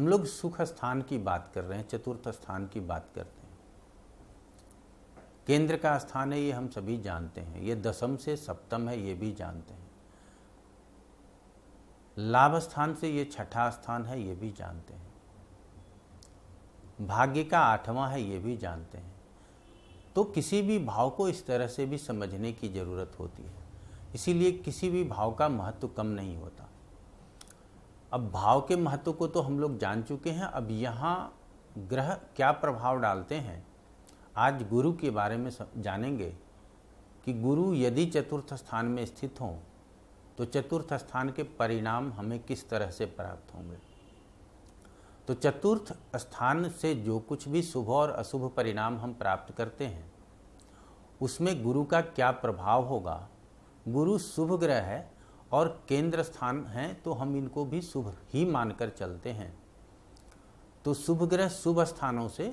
हम लोग सुख स्थान की बात कर रहे हैं चतुर्थ स्थान की बात करते हैं केंद्र का स्थान है ये हम सभी जानते हैं ये दसम से सप्तम है ये भी जानते हैं लाभ स्थान से ये छठा स्थान है ये भी जानते हैं भाग्य का आठवां है ये भी जानते हैं तो किसी भी भाव को इस तरह से भी समझने की ज़रूरत होती है इसीलिए किसी भी भाव का महत्व कम नहीं होता अब भाव के महत्व को तो हम लोग जान चुके हैं अब यहाँ ग्रह क्या प्रभाव डालते हैं आज गुरु के बारे में जानेंगे कि गुरु यदि चतुर्थ स्थान में स्थित हों तो चतुर्थ स्थान के परिणाम हमें किस तरह से प्राप्त होंगे तो चतुर्थ स्थान से जो कुछ भी शुभ और अशुभ परिणाम हम प्राप्त करते हैं उसमें गुरु का क्या प्रभाव होगा गुरु शुभ ग्रह है और केंद्र स्थान हैं तो हम इनको भी शुभ ही मानकर चलते हैं तो शुभ ग्रह शुभ स्थानों से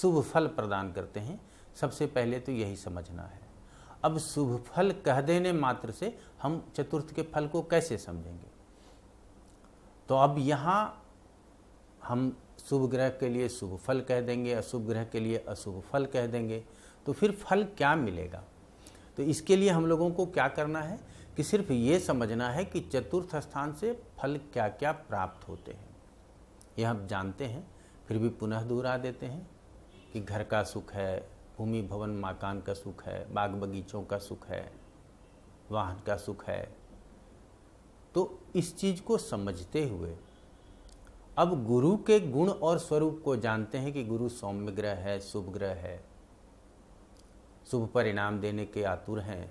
शुभ फल प्रदान करते हैं सबसे पहले तो यही समझना है अब शुभ फल कह देने मात्र से हम चतुर्थ के फल को कैसे समझेंगे तो अब यहाँ हम शुभ ग्रह के लिए शुभ फल कह देंगे अशुभ ग्रह के लिए अशुभ फल कह देंगे तो फिर फल क्या मिलेगा तो इसके लिए हम लोगों को क्या करना है कि सिर्फ ये समझना है कि चतुर्थ स्थान से फल क्या क्या प्राप्त होते हैं यह हम जानते हैं फिर भी पुनः दोहरा देते हैं कि घर का सुख है भूमि भवन मकान का सुख है बाग बगीचों का सुख है वाहन का सुख है तो इस चीज़ को समझते हुए अब गुरु के गुण और स्वरूप को जानते हैं कि गुरु सौम्य ग्रह है शुभ ग्रह है शुभ परिणाम देने के आतुर हैं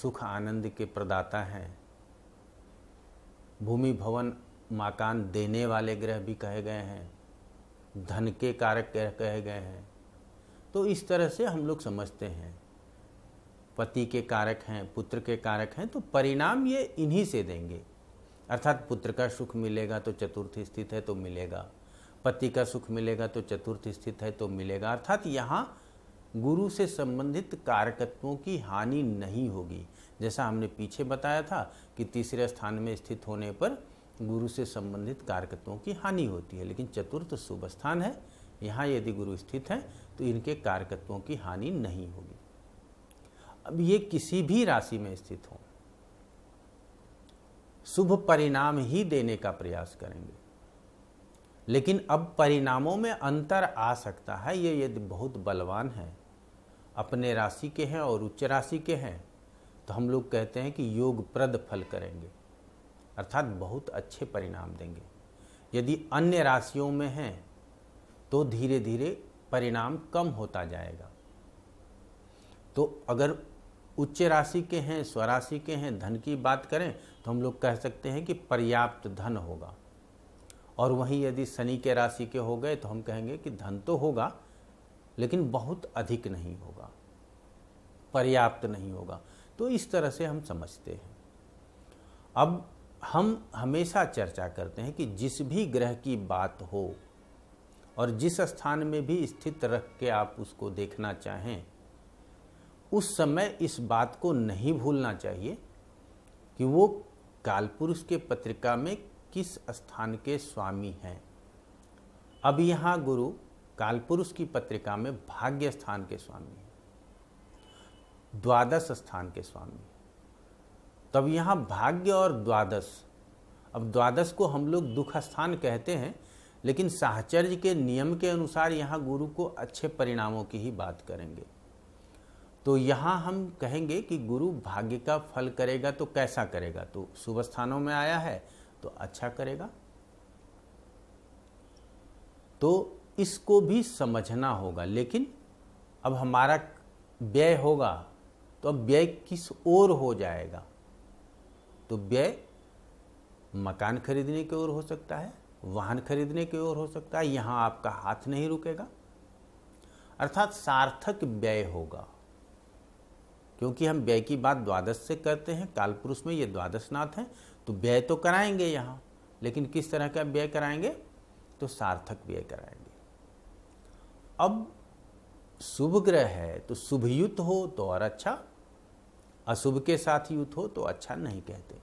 सुख आनंद के प्रदाता हैं भूमि भवन मकान देने वाले ग्रह भी कहे गए हैं धन के कारक ग्रह कहे गए हैं तो इस तरह से हम लोग समझते हैं पति के कारक हैं पुत्र के कारक हैं तो परिणाम ये इन्हीं से देंगे अर्थात पुत्र का सुख मिलेगा तो चतुर्थ स्थित है तो मिलेगा पति का सुख मिलेगा तो चतुर्थ स्थित है तो मिलेगा अर्थात यहाँ गुरु से संबंधित कारकत्वों की हानि नहीं होगी जैसा हमने पीछे बताया था कि तीसरे स्थान में स्थित होने पर गुरु से संबंधित कारकत्वों की हानि होती है लेकिन चतुर्थ शुभ स्थान है यहाँ यदि गुरु स्थित हैं तो इनके कारकत्वों की हानि नहीं होगी अब ये किसी भी राशि में स्थित हों शुभ परिणाम ही देने का प्रयास करेंगे लेकिन अब परिणामों में अंतर आ सकता है ये यदि बहुत बलवान है अपने राशि के हैं और उच्च राशि के हैं तो हम लोग कहते हैं कि योग प्रद फल करेंगे अर्थात बहुत अच्छे परिणाम देंगे यदि अन्य राशियों में हैं तो धीरे धीरे परिणाम कम होता जाएगा तो अगर उच्च राशि के हैं स्वराशि के हैं धन की बात करें तो हम लोग कह सकते हैं कि पर्याप्त धन होगा और वहीं यदि शनि के राशि के हो गए तो हम कहेंगे कि धन तो होगा लेकिन बहुत अधिक नहीं होगा पर्याप्त नहीं होगा तो इस तरह से हम समझते हैं अब हम हमेशा चर्चा करते हैं कि जिस भी ग्रह की बात हो और जिस स्थान में भी स्थित रख के आप उसको देखना चाहें उस समय इस बात को नहीं भूलना चाहिए कि वो कालपुरुष के पत्रिका में किस स्थान के स्वामी हैं अब यहाँ गुरु कालपुरुष की पत्रिका में भाग्य स्थान के स्वामी हैं द्वादश स्थान के स्वामी तब तो यहाँ भाग्य और द्वादश अब द्वादश को हम लोग दुख स्थान कहते हैं लेकिन साहचर्य के नियम के अनुसार यहाँ गुरु को अच्छे परिणामों की ही बात करेंगे तो यहाँ हम कहेंगे कि गुरु भाग्य का फल करेगा तो कैसा करेगा तो शुभ स्थानों में आया है तो अच्छा करेगा तो इसको भी समझना होगा लेकिन अब हमारा व्यय होगा तो अब व्यय किस ओर हो जाएगा तो व्यय मकान खरीदने की ओर हो सकता है वाहन खरीदने की ओर हो सकता है यहां आपका हाथ नहीं रुकेगा अर्थात सार्थक व्यय होगा क्योंकि हम व्यय की बात द्वादश से करते हैं कालपुरुष में ये नाथ हैं तो व्यय तो कराएंगे यहाँ लेकिन किस तरह का व्यय कराएंगे तो सार्थक व्यय कराएंगे अब शुभ ग्रह है तो शुभ युत हो तो और अच्छा अशुभ के साथ युत हो तो अच्छा नहीं कहते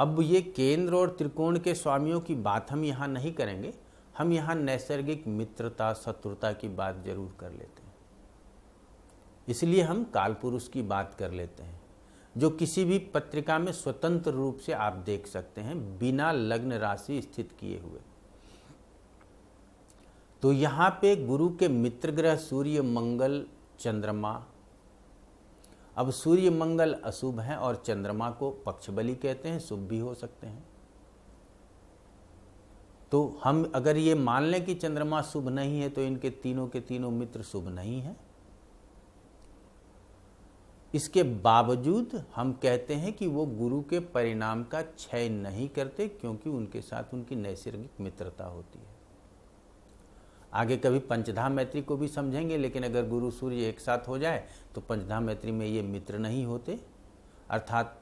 अब ये केंद्र और त्रिकोण के स्वामियों की बात हम यहाँ नहीं करेंगे हम यहाँ नैसर्गिक मित्रता शत्रुता की बात जरूर कर लेते हैं इसलिए हम काल पुरुष की बात कर लेते हैं जो किसी भी पत्रिका में स्वतंत्र रूप से आप देख सकते हैं बिना लग्न राशि स्थित किए हुए तो यहाँ पे गुरु के मित्र ग्रह सूर्य मंगल चंद्रमा अब सूर्य मंगल अशुभ हैं और चंद्रमा को पक्षबली कहते हैं शुभ भी हो सकते हैं तो हम अगर ये मान लें कि चंद्रमा शुभ नहीं है तो इनके तीनों के तीनों मित्र शुभ नहीं हैं इसके बावजूद हम कहते हैं कि वो गुरु के परिणाम का क्षय नहीं करते क्योंकि उनके साथ उनकी नैसर्गिक मित्रता होती है आगे कभी पंचधाम मैत्री को भी समझेंगे लेकिन अगर गुरु सूर्य एक साथ हो जाए तो पंचधाम मैत्री में ये मित्र नहीं होते अर्थात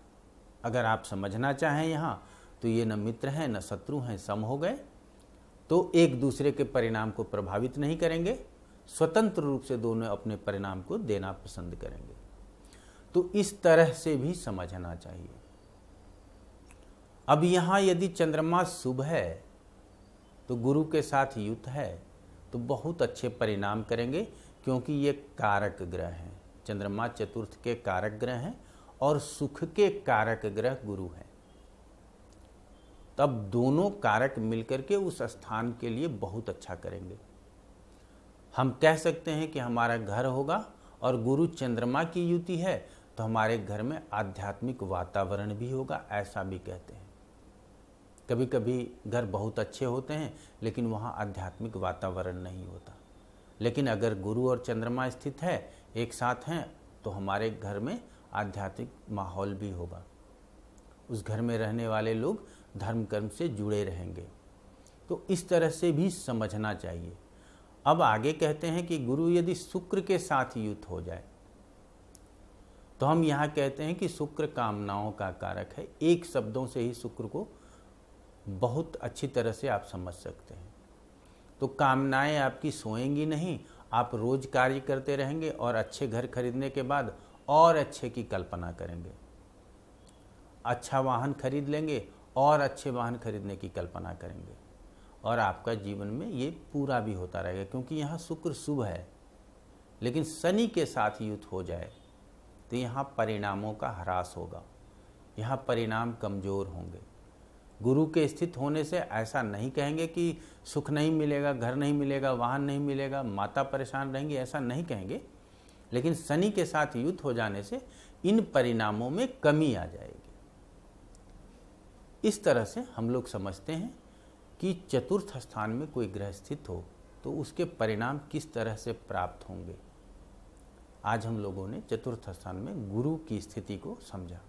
अगर आप समझना चाहें यहाँ तो ये न मित्र हैं न शत्रु हैं सम हो गए तो एक दूसरे के परिणाम को प्रभावित नहीं करेंगे स्वतंत्र रूप से दोनों अपने परिणाम को देना पसंद करेंगे तो इस तरह से भी समझना चाहिए अब यहाँ यदि चंद्रमा शुभ है तो गुरु के साथ युत है तो बहुत अच्छे परिणाम करेंगे क्योंकि ये कारक ग्रह हैं चंद्रमा चतुर्थ के कारक ग्रह हैं और सुख के कारक ग्रह गुरु हैं तब दोनों कारक मिलकर के उस स्थान के लिए बहुत अच्छा करेंगे हम कह सकते हैं कि हमारा घर होगा और गुरु चंद्रमा की युति है तो हमारे घर में आध्यात्मिक वातावरण भी होगा ऐसा भी कहते हैं कभी कभी घर बहुत अच्छे होते हैं लेकिन वहाँ आध्यात्मिक वातावरण नहीं होता लेकिन अगर गुरु और चंद्रमा स्थित है एक साथ हैं तो हमारे घर में आध्यात्मिक माहौल भी होगा उस घर में रहने वाले लोग धर्म कर्म से जुड़े रहेंगे तो इस तरह से भी समझना चाहिए अब आगे कहते हैं कि गुरु यदि शुक्र के साथ युद्ध हो जाए तो हम यहाँ कहते हैं कि शुक्र कामनाओं का कारक है एक शब्दों से ही शुक्र को बहुत अच्छी तरह से आप समझ सकते हैं तो कामनाएं आपकी सोएंगी नहीं आप रोज कार्य करते रहेंगे और अच्छे घर खरीदने के बाद और अच्छे की कल्पना करेंगे अच्छा वाहन खरीद लेंगे और अच्छे वाहन खरीदने की कल्पना करेंगे और आपका जीवन में ये पूरा भी होता रहेगा क्योंकि यहाँ शुक्र शुभ है लेकिन शनि के साथ युद्ध हो जाए तो यहाँ परिणामों का ह्रास होगा यहाँ परिणाम कमज़ोर होंगे गुरु के स्थित होने से ऐसा नहीं कहेंगे कि सुख नहीं मिलेगा घर नहीं मिलेगा वाहन नहीं मिलेगा माता परेशान रहेंगी ऐसा नहीं कहेंगे लेकिन शनि के साथ युद्ध हो जाने से इन परिणामों में कमी आ जाएगी इस तरह से हम लोग समझते हैं कि चतुर्थ स्थान में कोई ग्रह स्थित हो तो उसके परिणाम किस तरह से प्राप्त होंगे आज हम लोगों ने चतुर्थ स्थान में गुरु की स्थिति को समझा